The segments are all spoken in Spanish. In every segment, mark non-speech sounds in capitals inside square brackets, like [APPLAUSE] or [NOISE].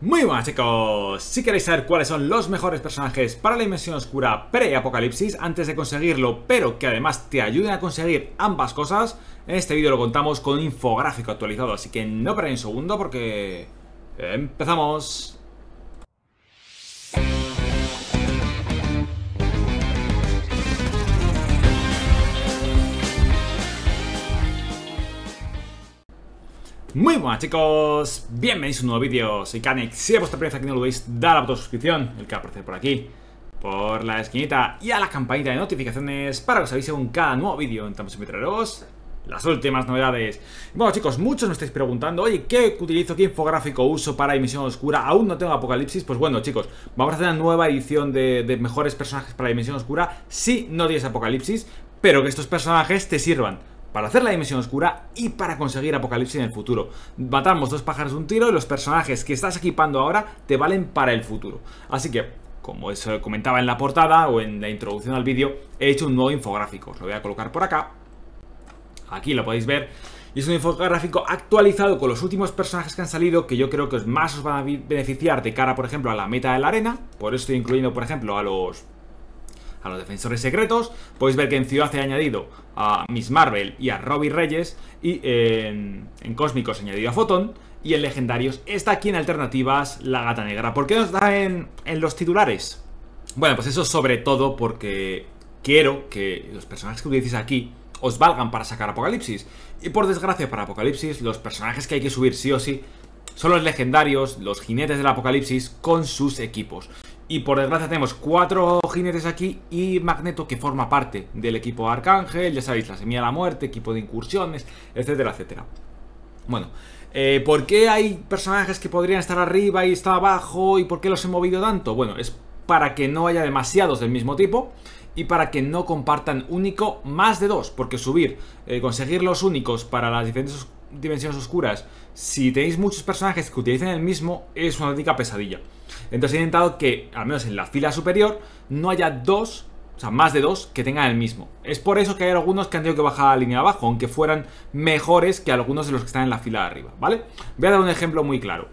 Muy buenas chicos, si queréis saber cuáles son los mejores personajes para la inmersión oscura pre-apocalipsis antes de conseguirlo, pero que además te ayuden a conseguir ambas cosas, en este vídeo lo contamos con un infográfico actualizado, así que no perdáis un segundo porque... Eh, ¡Empezamos! Muy buenas chicos, bienvenidos a un nuevo vídeo, soy Kanex, si es vuestra primera vez aquí no lo veis, dale a la suscripción, el que aparece por aquí, por la esquinita y a la campanita de notificaciones para que os avise con cada nuevo vídeo, entonces en las últimas novedades. Bueno chicos, muchos me estáis preguntando, oye, ¿qué utilizo, qué infográfico uso para Dimensión Oscura? Aún no tengo Apocalipsis, pues bueno chicos, vamos a hacer una nueva edición de, de mejores personajes para Dimensión Oscura si no tienes Apocalipsis, pero que estos personajes te sirvan para hacer la dimensión oscura y para conseguir apocalipsis en el futuro. Matamos dos pájaros de un tiro y los personajes que estás equipando ahora te valen para el futuro. Así que como os comentaba en la portada o en la introducción al vídeo, he hecho un nuevo infográfico. Os lo voy a colocar por acá. Aquí lo podéis ver. Y es un infográfico actualizado con los últimos personajes que han salido que yo creo que más os van a beneficiar de cara, por ejemplo, a la meta de la arena. Por eso estoy incluyendo, por ejemplo, a los a los defensores secretos. Podéis ver que en Ciudad he añadido a Miss Marvel y a Robbie Reyes. Y en, en Cósmicos he añadido a Photon. Y en Legendarios está aquí en Alternativas la Gata Negra. ¿Por qué nos da en, en los titulares? Bueno, pues eso sobre todo porque quiero que los personajes que utilicéis aquí os valgan para sacar Apocalipsis. Y por desgracia para Apocalipsis, los personajes que hay que subir sí o sí son los legendarios, los jinetes del apocalipsis con sus equipos. Y por desgracia tenemos cuatro jinetes aquí y Magneto que forma parte del equipo Arcángel, ya sabéis, la Semilla de la Muerte, equipo de incursiones, etcétera, etcétera. Bueno, eh, ¿por qué hay personajes que podrían estar arriba y estar abajo y por qué los he movido tanto? Bueno, es para que no haya demasiados del mismo tipo y para que no compartan único más de dos, porque subir, eh, conseguir los únicos para las diferentes dimensiones oscuras, si tenéis muchos personajes que utilicen el mismo, es una auténtica pesadilla. Entonces he intentado que, al menos en la fila superior, no haya dos, o sea, más de dos, que tengan el mismo. Es por eso que hay algunos que han tenido que bajar a la línea abajo, aunque fueran mejores que algunos de los que están en la fila de arriba, ¿vale? Voy a dar un ejemplo muy claro.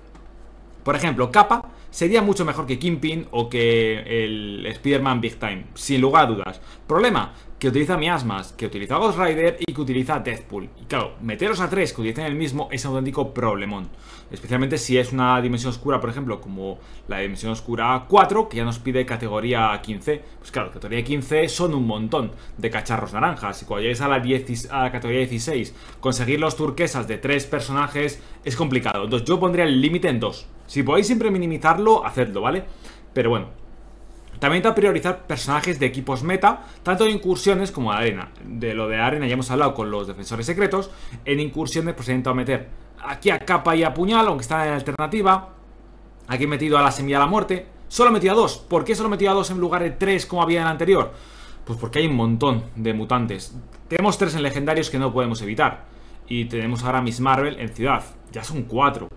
Por ejemplo, capa sería mucho mejor que Kingpin o que el Spider-Man Big Time, sin lugar a dudas. Problema, que utiliza miasmas, que utiliza Ghost Rider y que utiliza Deathpool. Y claro, meteros a tres que utilicen el mismo es un auténtico problemón. Especialmente si es una dimensión oscura, por ejemplo, como la dimensión oscura 4, que ya nos pide categoría 15. Pues claro, categoría 15 son un montón de cacharros naranjas. Y cuando llegues a la, a categoría 16, conseguir los turquesas de tres personajes es complicado. Entonces yo pondría el límite en 2. Si podéis siempre minimizarlo, hacedlo, ¿vale? Pero bueno, también a priorizar personajes de equipos meta, tanto de incursiones como de arena. De lo de arena ya hemos hablado con los defensores secretos. En incursiones pues he intentado meter aquí a capa y a puñal, aunque está en alternativa. Aquí he metido a la semilla de la muerte. Solo he metido a dos. ¿Por qué solo he metido a dos en lugar de tres como había en el anterior? Pues porque hay un montón de mutantes. Tenemos tres en legendarios que no podemos evitar. Y tenemos ahora Miss Marvel en ciudad. Ya son cuatro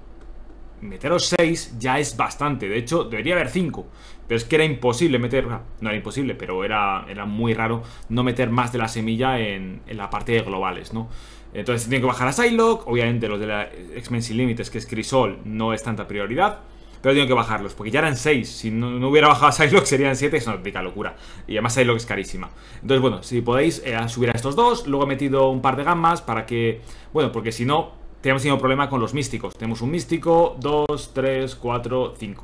meteros seis ya es bastante. De hecho, debería haber cinco pero es que era imposible meter, no era imposible, pero era, era muy raro no meter más de la semilla en, en la parte de globales, ¿no? Entonces tiene que bajar a Psylocke, obviamente los de la X-Men que es Crisol, no es tanta prioridad, pero tengo que bajarlos, porque ya eran 6, si no, hubiera bajado a Psylocke serían 7, es una locura, y además Psylocke es carísima. Entonces bueno, si podéis eh, subir a estos dos, luego he metido un par de gamas para que, bueno, porque si no, teníamos un problema con los místicos. Tenemos un místico, 2, 3, 4, 5.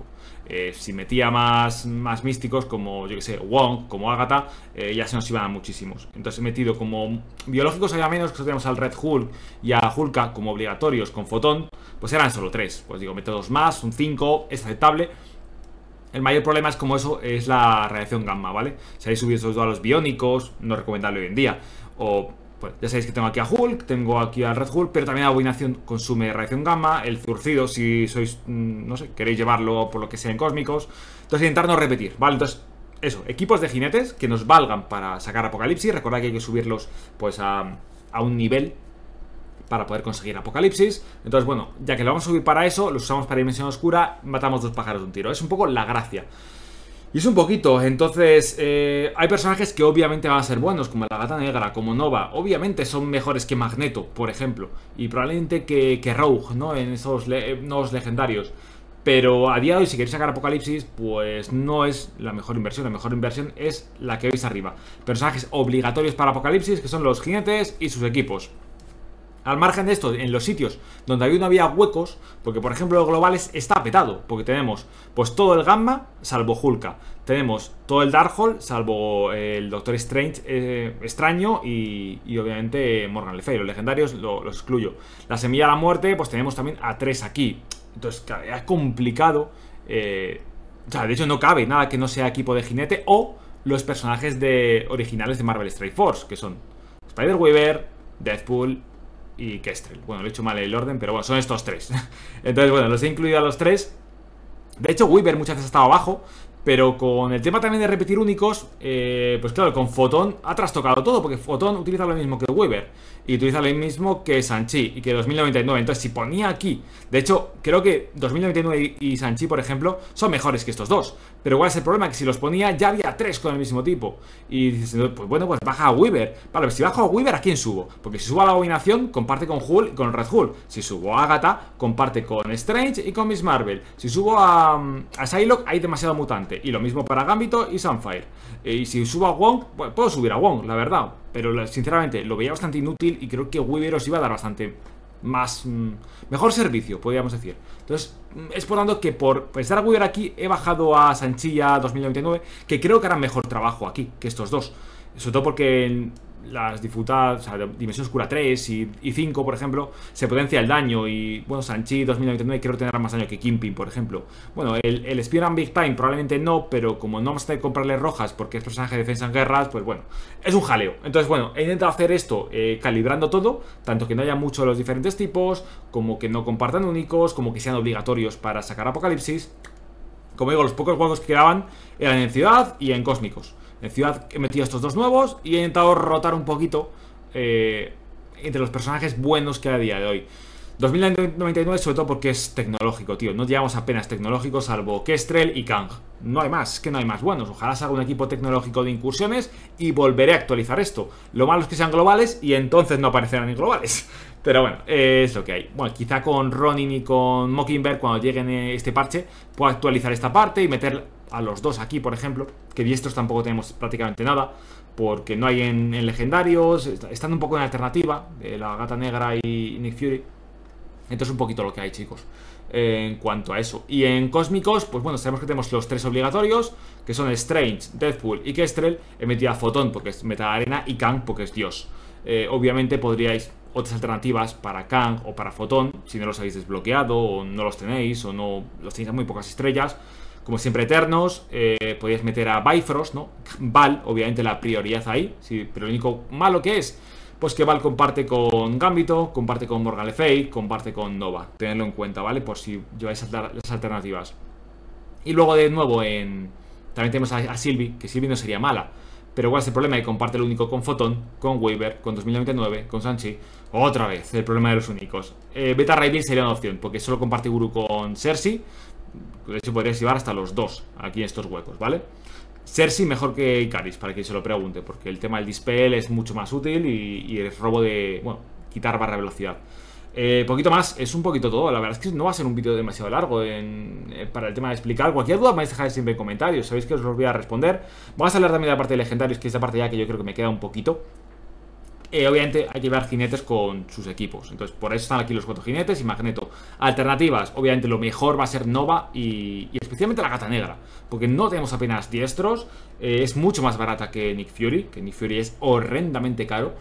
si metía más, más místicos como, yo que sé, Wong, como Agatha, eh, ya se nos iban a muchísimos. Entonces he metido como biológicos había menos, que tenemos al Red Hulk y a Hulka como obligatorios con Fotón, pues eran solo tres. Pues digo, meto dos más, un 5, es aceptable. El mayor problema es como eso, es la radiación gamma, ¿vale? Si habéis subido esos a los biónicos, no recomendable hoy en día. O pues ya sabéis que tengo aquí a Hulk, tengo aquí al Red Hulk, pero también la abominación consume radiación gamma, el zurcido si sois, mm, no sé, queréis llevarlo por lo que sea en cósmicos. Entonces intentar no repetir, ¿vale? Entonces, eso, equipos de jinetes que nos valgan para sacar Apocalipsis. Recordad que hay que subirlos pues a, a un nivel para poder conseguir Apocalipsis. Entonces, bueno, ya que lo vamos a subir para eso, lo usamos para Dimensión Oscura, matamos dos pájaros de un tiro. Es un poco la gracia. Y es un poquito, entonces eh, hay personajes que obviamente van a ser buenos, como la gata negra, como Nova, obviamente son mejores que Magneto, por ejemplo, y probablemente que, que Rogue, ¿no? En esos eh, nuevos legendarios. Pero a día de hoy, si queréis sacar Apocalipsis, pues no es la mejor inversión, la mejor inversión es la que veis arriba. Personajes obligatorios para Apocalipsis, que son los jinetes y sus equipos. Al margen de esto, en los sitios donde aún había huecos, porque por ejemplo los globales está petado, porque tenemos pues todo el Gamma salvo Hulka, tenemos todo el Darkhold salvo el Doctor Strange eh, extraño y, obviamente Morgan Le Fay, los legendarios lo, los excluyo. La Semilla de la Muerte, pues tenemos también a tres aquí, entonces es complicado, eh, o sea, de hecho no cabe nada que no sea equipo de jinete o los personajes de, originales de Marvel Strike Force, que son Spider-Weaver, Deadpool, y Kestrel. Bueno, lo he hecho mal el orden, pero bueno, son estos tres. [LAUGHS] Entonces, bueno, los he incluido a los tres. De hecho, Weaver muchas veces ha estado abajo, pero con el tema también de repetir únicos, eh, pues claro, con Fotón ha trastocado todo, porque Fotón utiliza lo mismo que Weaver y utiliza lo mismo que Sanchi y que 2099. Entonces, si ponía aquí, de hecho, creo que 2099 y Sanchi, por ejemplo, son mejores que estos dos. Pero igual es el problema que si los ponía, ya había tres con el mismo tipo. Y dices, pues bueno, pues baja a Weaver. Vale, pues si bajo a Weaver, ¿a quién subo? Porque si subo a la abominación, comparte con hulk y con Red hulk, Si subo a Agatha, comparte con Strange y con Miss Marvel. Si subo a, mm, a Psylocke, hay demasiado mutante y lo mismo para Gambito y Sunfire. Eh, y si subo a Wong, puedo subir a Wong, la verdad. Pero sinceramente lo veía bastante inútil y creo que Weaver os iba a dar bastante más... Mm, mejor servicio, podríamos decir. Entonces, mm, es por tanto que por estar a Weaver aquí he bajado a Sanchilla 2099, que creo que harán mejor trabajo aquí que estos dos. Sobre todo porque las dificultades, o sea, Dimensión Oscura 3 y, 5, por ejemplo, se potencia el daño. Y bueno, Sanchi 2099 quiero tener más daño que Kimping, por ejemplo. Bueno, el, el Spearman Big Time probablemente no, pero como no tener de comprarle rojas porque es personaje de defensa en guerras, pues bueno, es un jaleo. Entonces, bueno, he intentado hacer esto eh, calibrando todo, tanto que no haya mucho de los diferentes tipos, como que no compartan únicos, como que sean obligatorios para sacar Apocalipsis. Como digo, los pocos juegos que quedaban eran en Ciudad y en Cósmicos. En ciudad he metido estos dos nuevos y he intentado rotar un poquito eh, entre los personajes buenos que hay a día de hoy. 2099 sobre todo porque es tecnológico, tío. No llevamos apenas tecnológico salvo Kestrel y Kang. No hay más, que no hay más buenos. Ojalá salga un equipo tecnológico de incursiones y volveré a actualizar esto. Lo malo es que sean globales y entonces no aparecerán ni globales. [LAUGHS] Pero bueno, es lo que hay. Bueno, quizá con Ronin y con Mockingbird cuando lleguen eh, este parche Puedo actualizar esta parte y meter a los dos aquí, por ejemplo, que diestros tampoco tenemos prácticamente nada, porque no hay en, legendarios, estando un poco en alternativa, eh, la gata negra y Nick Fury. Entonces un poquito lo que hay, chicos, en cuanto a eso. Y en cósmicos, pues bueno, sabemos que tenemos los tres obligatorios, que son Strange, Deadpool y Kestrel, he metido a Fotón porque es meta arena y Kang porque es Dios. Eh, obviamente podríais otras alternativas para Kang o para Fotón, si no los habéis desbloqueado o no los tenéis o no los tenéis a muy pocas estrellas, como siempre, Eternos, eh, podéis meter a Bifrost, ¿no? Val, obviamente la prioridad ahí, pero lo único malo que es, pues que Val comparte con Gambito, comparte con Morgan comparte con Nova. Tenedlo en cuenta, ¿vale? Por si lleváis las alternativas. Y luego de nuevo en... También tenemos a, Silvi que Silvi no sería mala. Pero igual es el problema que comparte el único con Photon, con Weaver, con 2099, con Sanchi. Otra vez, el problema de los únicos. Eh, Beta Raven sería una opción, porque solo comparte Guru con Cersei. De pues hecho, podrías llevar hasta los dos aquí en estos huecos, ¿vale? Cersei mejor que Icaris, para quien se lo pregunte, porque el tema del dispel es mucho más útil y, el robo de... bueno, quitar barra de velocidad. Eh, poquito más, es un poquito todo. La verdad es que no va a ser un vídeo demasiado largo eh, para el tema de explicar. Cualquier duda me dejar siempre en comentarios, sabéis que os los voy a responder. Vamos a hablar también de la parte de legendarios, que es la parte ya que yo creo que me queda un poquito. Eh, obviamente hay que llevar jinetes con sus equipos. Entonces, por eso están aquí los cuatro jinetes y Magneto. Alternativas, obviamente lo mejor va a ser Nova y, especialmente la gata negra. Porque no tenemos apenas diestros. Eh, es mucho más barata que Nick Fury, que Nick Fury es horrendamente caro.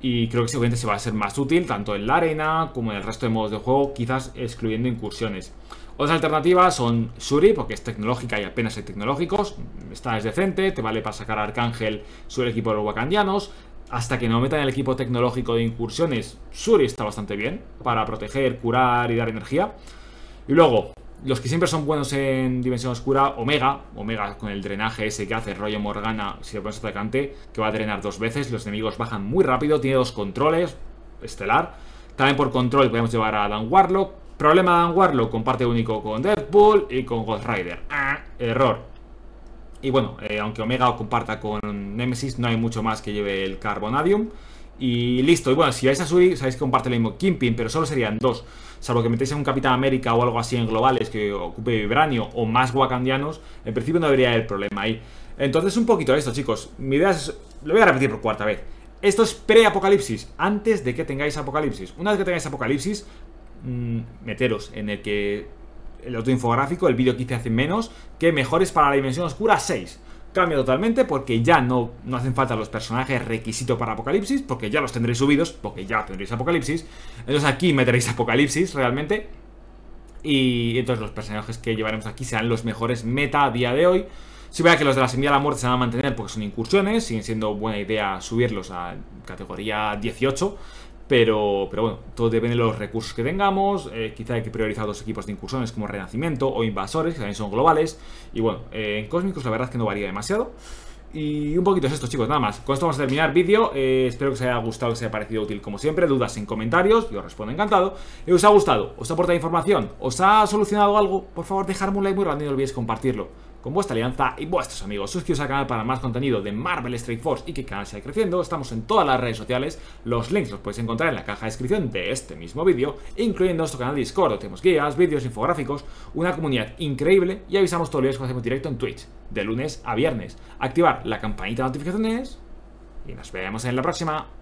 Y creo que seguramente se va a ser más útil tanto en la arena como en el resto de modos de juego, quizás excluyendo incursiones. Otras alternativas son Shuri, porque es tecnológica y apenas hay tecnológicos. Esta es decente, te vale para sacar a Arcángel su equipo de los wakandianos hasta que no metan el equipo tecnológico de incursiones, Suri está bastante bien para proteger, curar y dar energía. Y luego, los que siempre son buenos en Dimensión Oscura, Omega, Omega con el drenaje ese que hace rollo Morgana si lo pones atacante, que va a drenar dos veces, los enemigos bajan muy rápido, tiene dos controles, estelar. También por control podemos llevar a Dan Warlock. Problema Dan Warlock, comparte único con Deadpool y con Ghost Rider. Ah, error. Y bueno, eh, aunque Omega comparta con Nemesis, no hay mucho más que lleve el Carbonadium. Y listo. Y bueno, si vais a subir, sabéis que comparte el mismo Kingpin, pero solo serían dos. Salvo que metéis a un Capitán América o algo así en globales que ocupe Vibranio o más Wakandianos, en principio no debería haber problema ahí. Entonces, un poquito esto, chicos. Mi idea es. Lo voy a repetir por cuarta vez. Esto es pre-apocalipsis, antes de que tengáis apocalipsis. Una vez que tengáis apocalipsis, mm, meteros en el que el otro infográfico, el vídeo que hice hace menos, que mejores para la dimensión oscura 6. cambio totalmente porque ya no, no hacen falta los personajes requisito para Apocalipsis, porque ya los tendréis subidos, porque ya tendréis Apocalipsis. Entonces aquí meteréis Apocalipsis realmente. Y entonces los personajes que llevaremos aquí sean los mejores meta a día de hoy. Si vea que los de la semilla de la muerte se van a mantener porque son incursiones, siguen siendo buena idea subirlos a categoría 18. Pero, pero bueno, todo depende de los recursos que tengamos. Eh, quizá hay que priorizar dos equipos de incursiones como Renacimiento o Invasores, que también son globales. Y bueno, eh, en Cósmicos la verdad es que no varía demasiado. Y un poquito es esto, chicos, nada más. Con esto vamos a terminar vídeo. Eh, espero que os haya gustado, que os haya parecido útil como siempre. Dudas en comentarios, yo os respondo encantado. Y os ha gustado, os ha aportado información, os ha solucionado algo, por favor dejadme un like muy grande y no olvidéis compartirlo con vuestra alianza y vuestros amigos. Suscríbete al canal para más contenido de Marvel Street Force y que el canal siga creciendo. Estamos en todas las redes sociales. Los links los podéis encontrar en la caja de descripción de este mismo vídeo, incluyendo nuestro canal de Discord, tenemos guías, vídeos, infográficos, una comunidad increíble y avisamos todos los días cuando hacemos directo en Twitch, de lunes a viernes. Activar la campanita de notificaciones y nos vemos en la próxima.